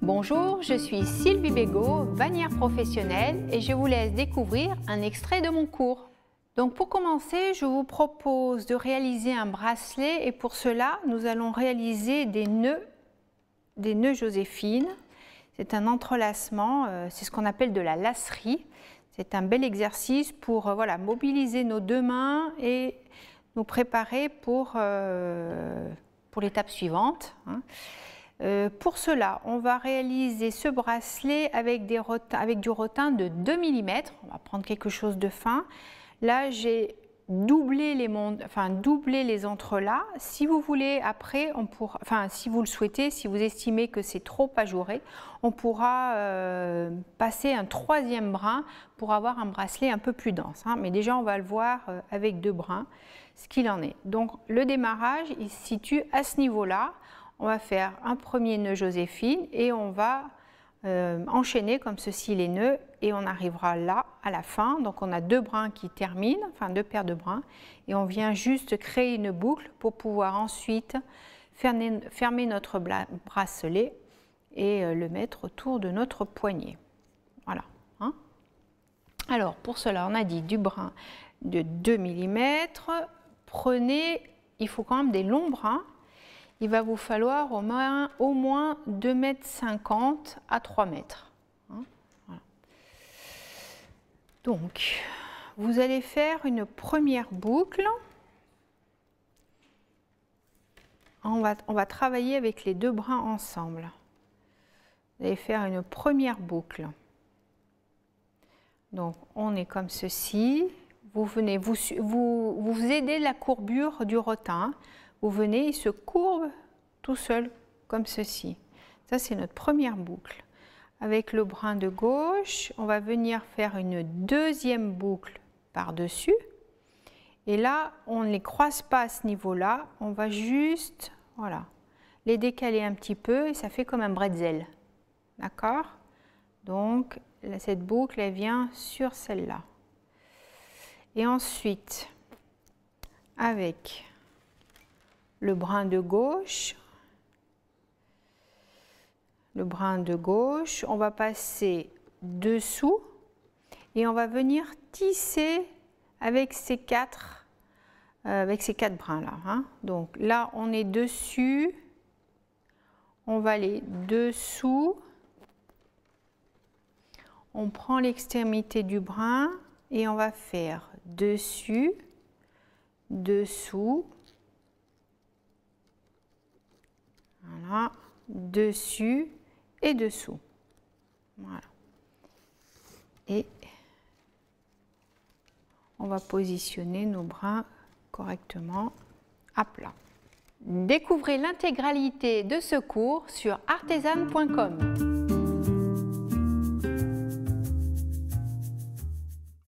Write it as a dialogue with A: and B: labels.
A: Bonjour, je suis Sylvie Bégaud, bannière professionnelle et je vous laisse découvrir un extrait de mon cours. Donc pour commencer, je vous propose de réaliser un bracelet et pour cela, nous allons réaliser des nœuds, des nœuds Joséphine. C'est un entrelacement, euh, c'est ce qu'on appelle de la lasserie. C'est un bel exercice pour euh, voilà, mobiliser nos deux mains et nous préparer pour, euh, pour l'étape suivante. Hein. Euh, pour cela, on va réaliser ce bracelet avec, du rotin de 2 mm. On va prendre quelque chose de fin. Là, j'ai doublé les, enfin, entrelacs. Si vous voulez, après, enfin, si vous le souhaitez, si vous estimez que c'est trop ajouré, on pourra euh, passer un troisième brin pour avoir un bracelet un peu plus dense. Hein. Mais déjà, on va le voir euh, avec deux brins, ce qu'il en est. Donc, le démarrage, il se situe à ce niveau-là on va faire un premier nœud Joséphine et on va euh, enchaîner comme ceci les nœuds et on arrivera là à la fin. Donc on a deux brins qui terminent, enfin deux paires de brins et on vient juste créer une boucle pour pouvoir ensuite fermer, notre bracelet et euh, le mettre autour de notre poignet. Voilà. Hein. Alors pour cela on a dit du brin de 2 mm, prenez, il faut quand même des longs brins il va vous falloir au moins, au moins 2 mètres cinquante à 3 mètres. Hein, Donc, vous allez faire une première boucle. On va, on va travailler avec les deux brins ensemble. Vous allez faire une première boucle. Donc, on est comme ceci. Vous venez, vous, vous, vous aidez la courbure du rotin vous venez, il se courbe tout seul, comme ceci. Ça, c'est notre première boucle. Avec le brin de gauche, on va venir faire une deuxième boucle par-dessus. Et là, on ne les croise pas à ce niveau-là, on va juste, voilà, les décaler un petit peu et ça fait comme un bretzel. D'accord Donc, cette boucle, elle vient sur celle-là. Et ensuite, avec le brin de gauche, le brin de gauche, on va passer dessous et on va venir tisser avec ces quatre, euh, avec ces quatre brins là. Hein. Donc là on est dessus, on va aller dessous, on prend l'extrémité du brin et on va faire dessus, dessous, dessus et dessous. Et on va positionner nos bras correctement à plat. Découvrez l'intégralité de ce cours sur artisan.com.